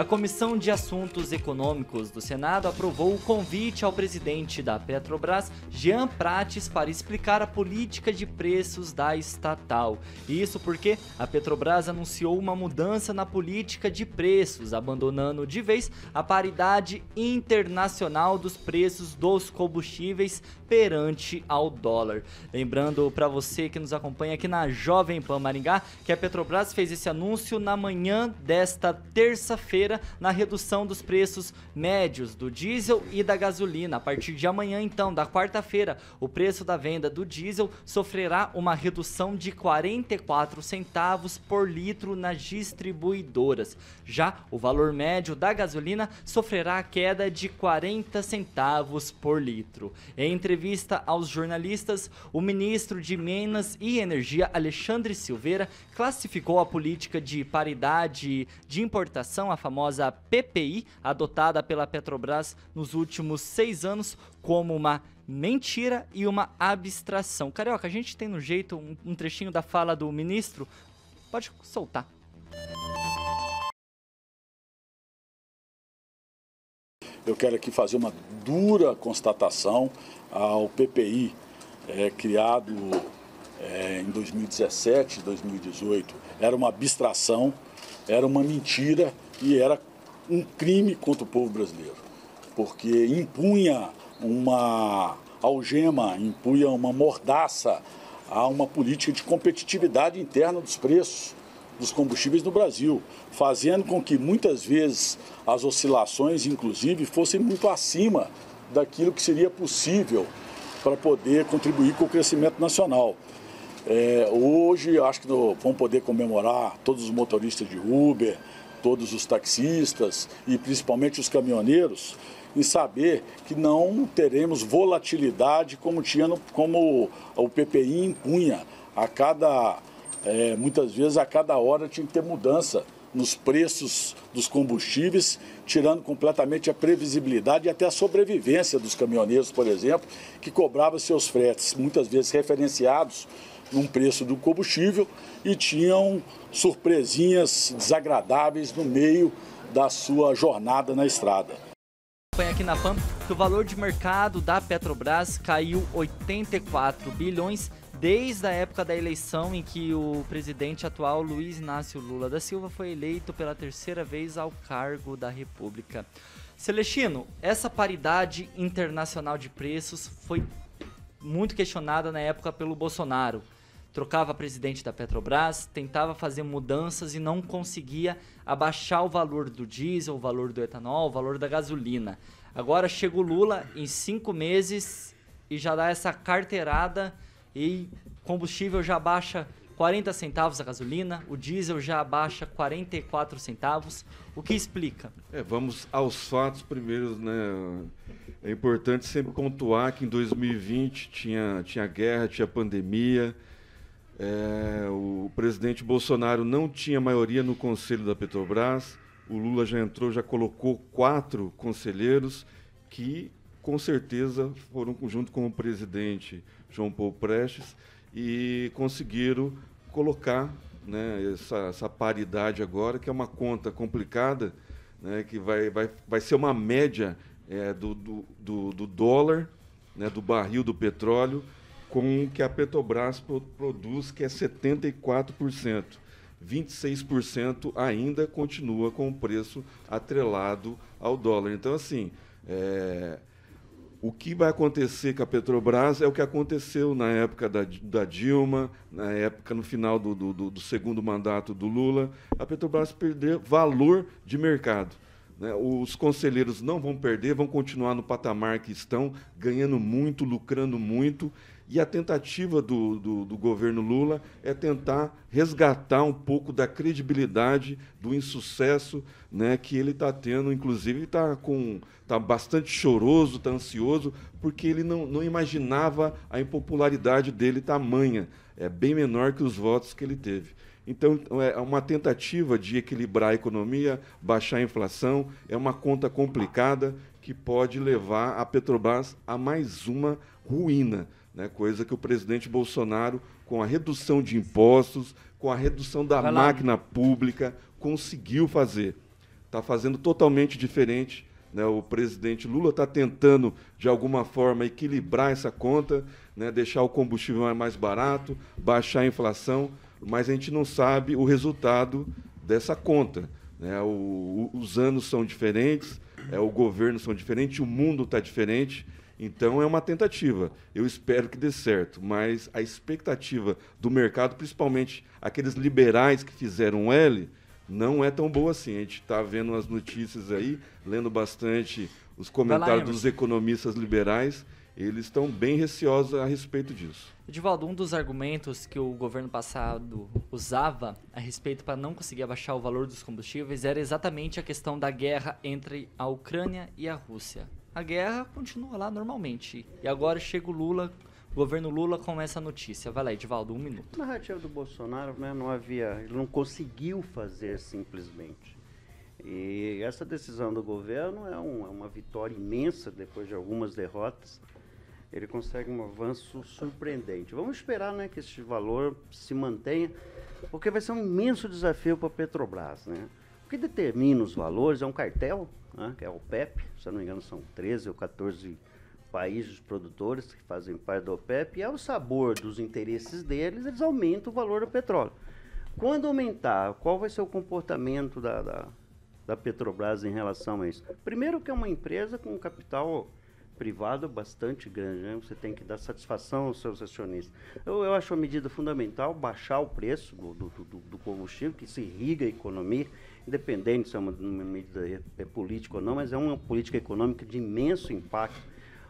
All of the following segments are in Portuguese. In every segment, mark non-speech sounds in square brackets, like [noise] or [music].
A Comissão de Assuntos Econômicos do Senado aprovou o convite ao presidente da Petrobras, Jean Prates, para explicar a política de preços da estatal. Isso porque a Petrobras anunciou uma mudança na política de preços, abandonando de vez a paridade internacional dos preços dos combustíveis perante ao dólar. Lembrando para você que nos acompanha aqui na Jovem Pan Maringá que a Petrobras fez esse anúncio na manhã desta terça-feira na redução dos preços médios do diesel e da gasolina. A partir de amanhã, então, da quarta-feira, o preço da venda do diesel sofrerá uma redução de 44 centavos por litro nas distribuidoras. Já o valor médio da gasolina sofrerá a queda de 40 centavos por litro. Em entrevista aos jornalistas, o ministro de Minas e Energia, Alexandre Silveira, classificou a política de paridade de importação, a famosa famosa PPI, adotada pela Petrobras nos últimos seis anos como uma mentira e uma abstração. Carioca, a gente tem no jeito um, um trechinho da fala do ministro. Pode soltar. Eu quero aqui fazer uma dura constatação ao PPI é, eh, criado é, em 2017, 2018. Era uma abstração, era uma mentira e era um crime contra o povo brasileiro, porque impunha uma algema, impunha uma mordaça a uma política de competitividade interna dos preços dos combustíveis no Brasil, fazendo com que muitas vezes as oscilações, inclusive, fossem muito acima daquilo que seria possível para poder contribuir com o crescimento nacional. É, hoje, acho que no, vão poder comemorar todos os motoristas de Uber, todos os taxistas e principalmente os caminhoneiros em saber que não teremos volatilidade como tinha no, como o PPI impunha a cada é, muitas vezes a cada hora tinha que ter mudança nos preços dos combustíveis, tirando completamente a previsibilidade e até a sobrevivência dos caminhoneiros, por exemplo, que cobrava seus fretes, muitas vezes referenciados num preço do combustível e tinham surpresinhas desagradáveis no meio da sua jornada na estrada. Foi aqui na PAM que o valor de mercado da Petrobras caiu 84 bilhões desde a época da eleição em que o presidente atual Luiz Inácio Lula da Silva foi eleito pela terceira vez ao cargo da República. Celestino, essa paridade internacional de preços foi muito questionada na época pelo Bolsonaro trocava presidente da Petrobras, tentava fazer mudanças e não conseguia abaixar o valor do diesel, o valor do etanol, o valor da gasolina. Agora chega o Lula em cinco meses e já dá essa carteirada e combustível já baixa 40 centavos a gasolina, o diesel já abaixa 44 centavos. O que explica? É, vamos aos fatos primeiros, né? É importante sempre pontuar que em 2020 tinha, tinha guerra, tinha pandemia, é, o presidente Bolsonaro não tinha maioria no conselho da Petrobras. O Lula já entrou, já colocou quatro conselheiros que, com certeza, foram junto com o presidente João Paulo Prestes e conseguiram colocar né, essa, essa, paridade agora, que é uma conta complicada, né, que vai, vai, vai ser uma média é, do, do, do, do dólar, né, do barril do petróleo com o que a Petrobras produz, que é 74%. 26% ainda continua com o preço atrelado ao dólar. Então, assim, é, o que vai acontecer com a Petrobras é o que aconteceu na época da, da Dilma, na época no final do, do, do, segundo mandato do Lula. A Petrobras perder valor de mercado. Né? Os conselheiros não vão perder, vão continuar no patamar que estão, ganhando muito, lucrando muito. E a tentativa do, do, do, governo Lula é tentar resgatar um pouco da credibilidade do insucesso né, que ele está tendo. Inclusive, está tá bastante choroso, está ansioso, porque ele não, não imaginava a impopularidade dele tamanha. É bem menor que os votos que ele teve. Então, é uma tentativa de equilibrar a economia, baixar a inflação, é uma conta complicada que pode levar a Petrobras a mais uma ruína né? coisa que o presidente Bolsonaro, com a redução de impostos, com a redução da máquina pública, conseguiu fazer. Está fazendo totalmente diferente. Né? O presidente Lula está tentando, de alguma forma, equilibrar essa conta, né? deixar o combustível mais barato, baixar a inflação, mas a gente não sabe o resultado dessa conta. Né? O, o, os anos são diferentes, é, o governo são diferentes, o mundo está diferente. Então é uma tentativa. Eu espero que dê certo, mas a expectativa do mercado, principalmente aqueles liberais que fizeram L, não é tão boa assim. A gente está vendo as notícias aí, lendo bastante os comentários lá, dos economistas liberais. Eles estão bem receosos a respeito disso. Edivaldo, um dos argumentos que o governo passado usava a respeito para não conseguir abaixar o valor dos combustíveis era exatamente a questão da guerra entre a Ucrânia e a Rússia a guerra continua lá normalmente. E agora chega o Lula, o governo Lula com essa notícia. Vai lá, Edivaldo, um minuto. A narrativa do Bolsonaro né, não havia, ele não conseguiu fazer simplesmente. E essa decisão do governo é, um, é uma vitória imensa depois de algumas derrotas. Ele consegue um avanço surpreendente. Vamos esperar né, que esse valor se mantenha, porque vai ser um imenso desafio para a Petrobras. Né? que determina os valores é um cartel, né, que é o PEP, se eu não me engano são 13 ou 14 países produtores que fazem parte do OPEP, e ao sabor dos interesses deles, eles aumentam o valor do petróleo. Quando aumentar, qual vai ser o comportamento da, da, da Petrobras em relação a isso? Primeiro que é uma empresa com capital privado bastante grande. Né? Você tem que dar satisfação aos seus acionistas. Eu, eu acho a medida fundamental baixar o preço do, do, do, do combustível, que se irriga a economia, independente se é uma, uma medida é, é política ou não, mas é uma política econômica de imenso impacto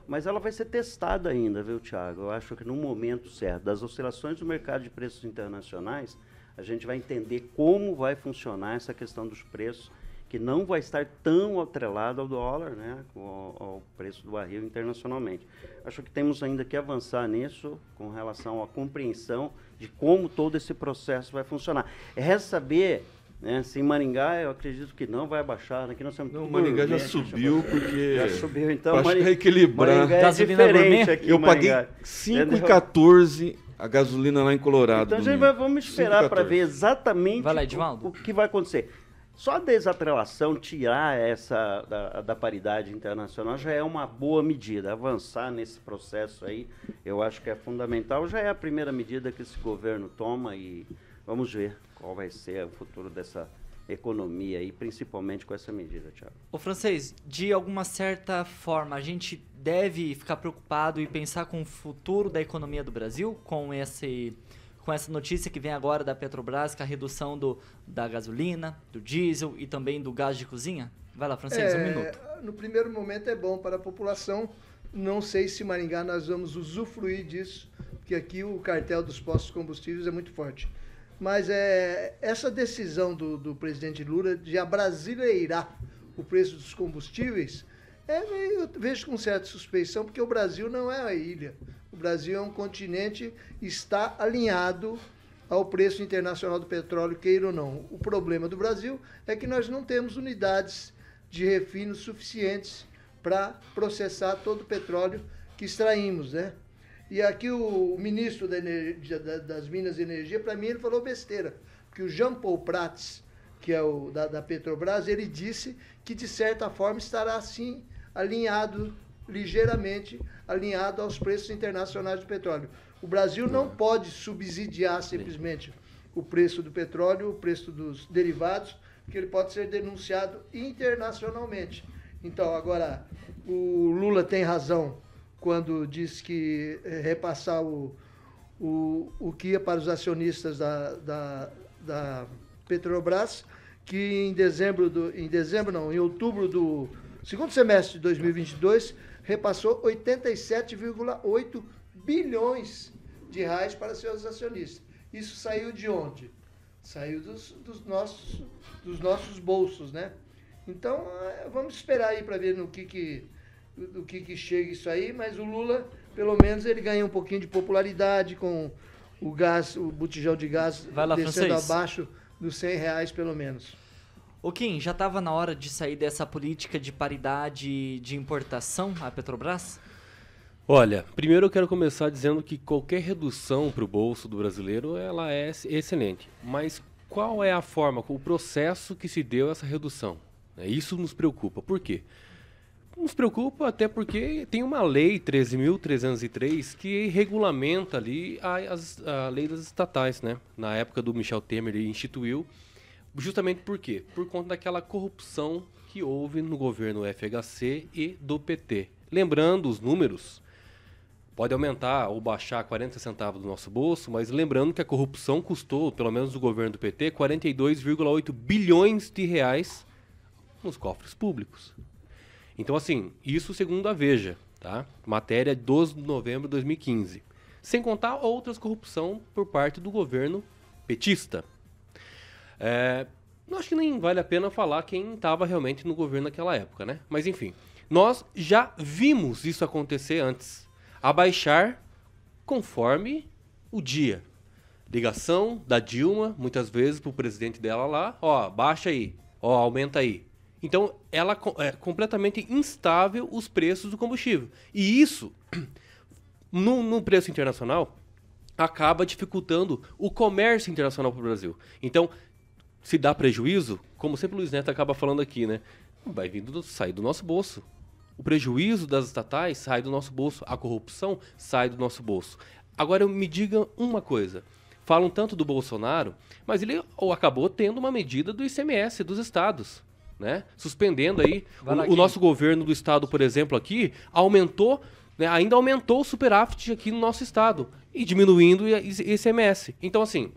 mas ela vai ser testada ainda, viu, Tiago? Eu acho que no momento certo, das oscilações do mercado de preços internacionais, a gente vai entender como vai funcionar essa questão dos preços que não vai estar tão atrelado ao dólar, né, ao, ao, preço do barril internacionalmente. Acho que temos ainda que avançar nisso com relação à compreensão de como todo esse processo vai funcionar. Resta saber né, se em Maringá eu acredito que não vai abaixar, aqui né, nós temos Não, Maringá já subiu porque já subiu então acho Maringá, que reequilibrar. é diferente aqui, Eu paguei 5,14 a gasolina lá em Colorado. Então a gente vai, vamos esperar para ver exatamente lá, o, o que vai acontecer. Só a desatrelação, tirar essa da, da, paridade internacional já é uma boa medida. Avançar nesse processo aí, eu acho que é fundamental. Já é a primeira medida que esse governo toma e vamos ver qual vai ser o futuro dessa economia aí, principalmente com essa medida, Tiago. Ô francês, de alguma certa forma, a gente deve ficar preocupado e pensar com o futuro da economia do Brasil, com esse com essa notícia que vem agora da Petrobras, com é a redução do, da gasolina, do diesel e também do gás de cozinha? Vai lá, Francês, é, um minuto. No primeiro momento é bom para a população. Não sei se Maringá nós vamos usufruir disso, porque aqui o cartel dos postos combustíveis é muito forte. Mas é, essa decisão do, do presidente Lula de abrasileirar o preço dos combustíveis, é, eu vejo com certa suspeição, porque o Brasil não é a ilha. O Brasil é um continente, está alinhado ao preço internacional do petróleo, queira ou não. O problema do Brasil é que nós não temos unidades de refino suficientes para processar todo o petróleo que extraímos, né? E aqui o ministro da energia, das Minas e Energia, para mim, ele falou besteira. Porque o Jean Paul Prats, que é o da, da Petrobras, ele disse que, de certa forma, estará assim alinhado ligeiramente alinhado aos preços internacionais do petróleo. O Brasil não pode subsidiar simplesmente o preço do petróleo, o preço dos derivados, porque ele pode ser denunciado internacionalmente. Então, agora, o Lula tem razão quando diz que eh, repassar o, o, o que ia para os acionistas da, da, da Petrobras, que em dezembro, do, em dezembro não, em outubro do segundo semestre de 2022 repassou 87,8 bilhões de reais para seus acionistas. Isso saiu de onde? Saiu dos, dos nossos, dos nossos bolsos, né? Então, é, vamos esperar aí para ver no que, que, do que, que chega isso aí, mas o Lula, pelo menos, ele ganha um pouquinho de popularidade com o gás, o botijão de gás Vai lá, descendo francês. abaixo dos 100 reais, pelo menos. O Kim, já estava na hora de sair dessa política de paridade de importação à Petrobras? Olha, primeiro eu quero começar dizendo que qualquer redução para o bolso do brasileiro ela é excelente. Mas qual é a forma, o processo que se deu essa redução? É, isso nos preocupa. Por quê? Nos preocupa até porque tem uma lei 13.303 que regulamenta ali as a lei das estatais, né? Na época do Michel Temer ele instituiu Justamente por quê? Por conta daquela corrupção que houve no governo FHC e do PT. Lembrando os números, pode aumentar ou baixar 40 centavos do nosso bolso, mas lembrando que a corrupção custou, pelo menos do governo do PT, 42,8 bilhões de reais nos cofres públicos. Então, assim, isso segundo a Veja, tá? Matéria 12 de novembro de 2015. Sem contar outras corrupção por parte do governo petista. É, acho que nem vale a pena falar quem estava realmente no governo naquela época, né? Mas enfim, nós já vimos isso acontecer antes. Abaixar conforme o dia. Ligação da Dilma, muitas vezes, para o presidente dela lá, ó, baixa aí, ó, aumenta aí. Então, ela é completamente instável os preços do combustível. E isso, [clears throat] no, no preço internacional, acaba dificultando o comércio internacional para o Brasil. Então, se dá prejuízo, como sempre o Luiz Neto acaba falando aqui, né? Vai vindo do, sair do nosso bolso. O prejuízo das estatais sai do nosso bolso, a corrupção sai do nosso bolso. Agora me diga uma coisa. Falam tanto do Bolsonaro, mas ele ou acabou tendo uma medida do ICMS dos estados, né? Suspendendo aí o, o nosso governo do estado, por exemplo, aqui aumentou né, ainda aumentou o superávit aqui no nosso estado e diminuindo o ICMS. Então, assim,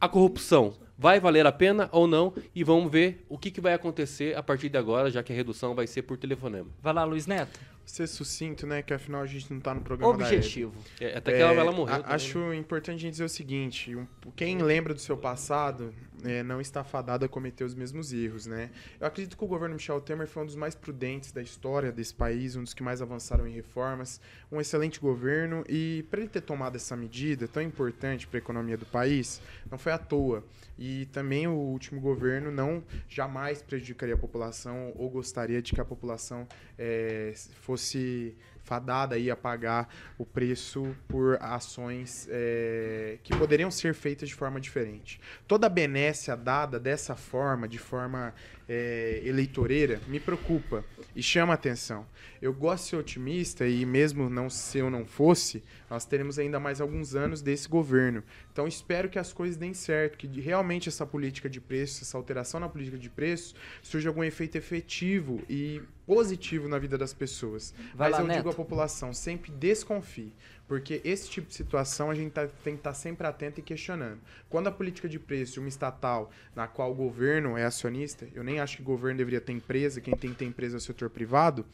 a corrupção vai valer a pena ou não e vamos ver o que, que vai acontecer a partir de agora, já que a redução vai ser por telefonema. Vai lá, Luiz Neto ser sucinto, né? Que afinal a gente não tá no programa Objetivo. da Objetivo. É, até que é, ela, ela é, morreu. A, acho né? importante a gente dizer o seguinte: quem lembra do seu passado é, não está fadado a cometer os mesmos erros, né? Eu acredito que o governo Michel Temer foi um dos mais prudentes da história desse país, um dos que mais avançaram em reformas, um excelente governo e para ele ter tomado essa medida tão importante para a economia do país, não foi à toa. E também o último governo não jamais prejudicaria a população ou gostaria de que a população é, fosse fosse fadada aí a pagar o preço por ações é, que poderiam ser feitas de forma diferente. Toda benécia dada dessa forma, de forma é, eleitoreira, me preocupa e chama atenção. Eu gosto de ser otimista e mesmo não se eu não fosse, nós teremos ainda mais alguns anos desse governo. Então espero que as coisas deem certo, que realmente essa política de preço, essa alteração na política de preço, surja algum efeito efetivo e positivo na vida das pessoas. Vai Mas lá, eu Neto. digo à população, sempre desconfie. Porque esse tipo de situação a gente tá, tem que estar tá sempre atento e questionando. Quando a política de preço de uma estatal, na qual o governo é acionista, eu nem acho que o governo deveria ter empresa, quem tem que ter empresa é o setor privado,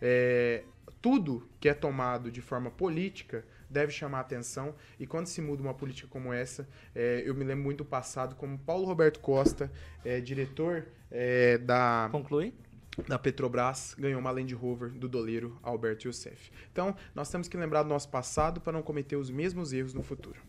é, tudo que é tomado de forma política deve chamar atenção. E quando se muda uma política como essa, é, eu me lembro muito do passado, como Paulo Roberto Costa, é, diretor é, da... Conclui? da Petrobras ganhou uma Land Rover do doleiro Alberto Youssef. Então, nós temos que lembrar do nosso passado para não cometer os mesmos erros no futuro.